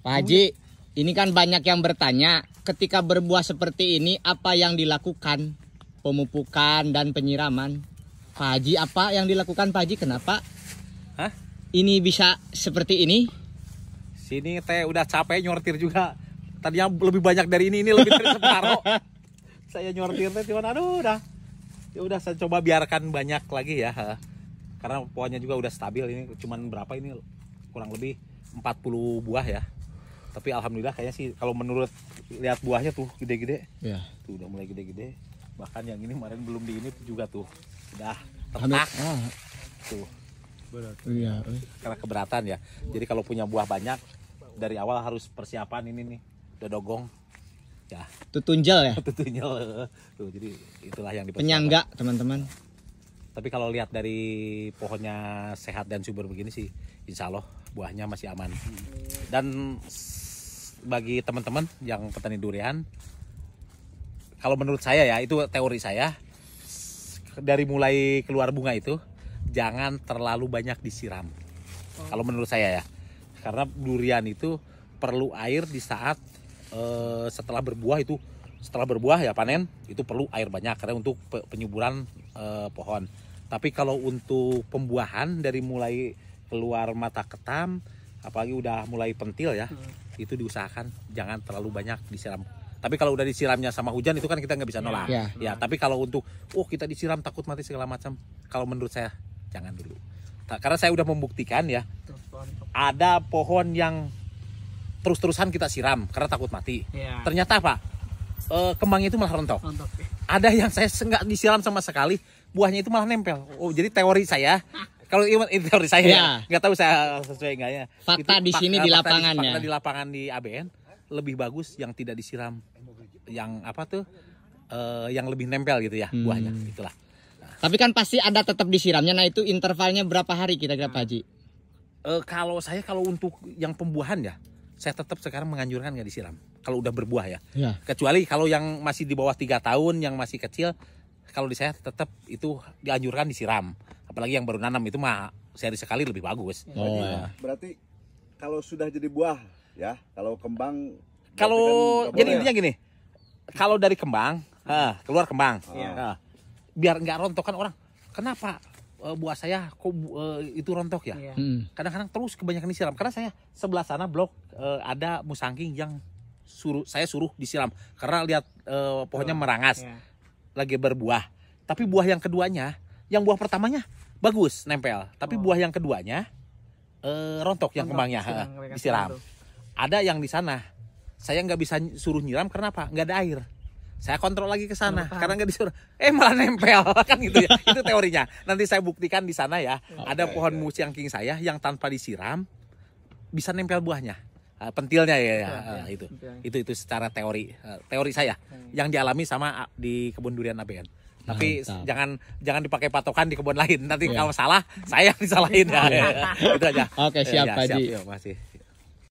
Pak Haji, ini kan banyak yang bertanya, ketika berbuah seperti ini apa yang dilakukan? Pemupukan dan penyiraman. Pak Haji, apa yang dilakukan Pak Haji? Kenapa? Hah? Ini bisa seperti ini? Sini teh udah capek nyortir juga. Tadi yang lebih banyak dari ini, ini lebih dari separuh. saya nyortir teh cuman aduh udah. Ya udah saya coba biarkan banyak lagi ya. Karena pohonnya juga udah stabil ini cuman berapa ini kurang lebih 40 buah ya tapi alhamdulillah kayaknya sih kalau menurut lihat buahnya tuh gede-gede ya. tuh udah mulai gede-gede bahkan yang ini kemarin belum di ini juga tuh udah tertak, ah. tuh Iya. karena keberatan ya jadi kalau punya buah banyak dari awal harus persiapan ini nih udah dogong ya tutunjel ya tutunjel tuh jadi itulah yang dipersiapkan. penyangga teman-teman tapi kalau lihat dari pohonnya sehat dan subur begini sih insya Allah buahnya masih aman dan bagi teman-teman yang petani durian kalau menurut saya ya itu teori saya dari mulai keluar bunga itu jangan terlalu banyak disiram oh. kalau menurut saya ya karena durian itu perlu air di saat eh, setelah berbuah itu setelah berbuah ya panen itu perlu air banyak karena untuk penyuburan eh, pohon tapi kalau untuk pembuahan dari mulai keluar mata ketam apalagi udah mulai pentil ya hmm. itu diusahakan jangan terlalu banyak disiram tapi kalau udah disiramnya sama hujan itu kan kita nggak bisa iya. nolak ya, ya. ya tapi kalau untuk oh kita disiram takut mati segala macam kalau menurut saya jangan dulu karena saya udah membuktikan ya ada pohon yang terus-terusan kita siram karena takut mati ya. ternyata apa e, eh, kembangnya itu malah rontok, iya. ada yang saya nggak disiram sama sekali buahnya itu malah nempel oh jadi teori saya Kalau itu teori saya ya. Nggak tahu saya sesuai enggaknya. Fakta itu, di sini di lapangannya fakta, di lapangan di ABN lebih bagus yang tidak disiram. Yang apa tuh? Uh, yang lebih nempel gitu ya hmm. buahnya itulah. Nah. Tapi kan pasti ada tetap disiramnya. Nah, itu intervalnya berapa hari kita kira Pak Haji? Uh, kalau saya kalau untuk yang pembuahan ya, saya tetap sekarang menganjurkan nggak disiram kalau udah berbuah ya. ya. Kecuali kalau yang masih di bawah tiga tahun, yang masih kecil, kalau di saya tetap itu dianjurkan disiram apalagi yang baru nanam itu mah seri sekali lebih bagus iya. oh. berarti, iya. iya. berarti kalau sudah jadi buah ya kalau kembang kalau kan jadi ya? intinya gini kalau dari kembang eh, keluar kembang Oh. biar nggak rontok kan orang kenapa uh, buah saya kok uh, itu rontok ya hmm. kadang-kadang yeah. terus kebanyakan disiram karena saya sebelah sana blok uh, ada musangking yang suruh saya suruh disiram karena lihat uh, pohonnya merangas yeah. lagi berbuah tapi buah yang keduanya yang buah pertamanya bagus nempel tapi oh. buah yang keduanya e, eh, rontok, rontok yang kembangnya yang eh, disiram ada yang di sana saya nggak bisa suruh nyiram karena apa nggak ada air saya kontrol lagi ke sana karena nggak disuruh eh malah nempel kan gitu ya itu teorinya nanti saya buktikan di sana ya okay, ada pohon okay. musiang king saya yang tanpa disiram bisa nempel buahnya uh, pentilnya ya, ya. Uh, itu. itu itu secara teori uh, teori saya hmm. yang dialami sama ah, di kebun durian ABN tapi Mantap. jangan jangan dipakai patokan di kebun lain nanti yeah. kalau salah saya yang disalahin ya, ya. itu aja oke okay, siap ya, Pak siap, yuk, masih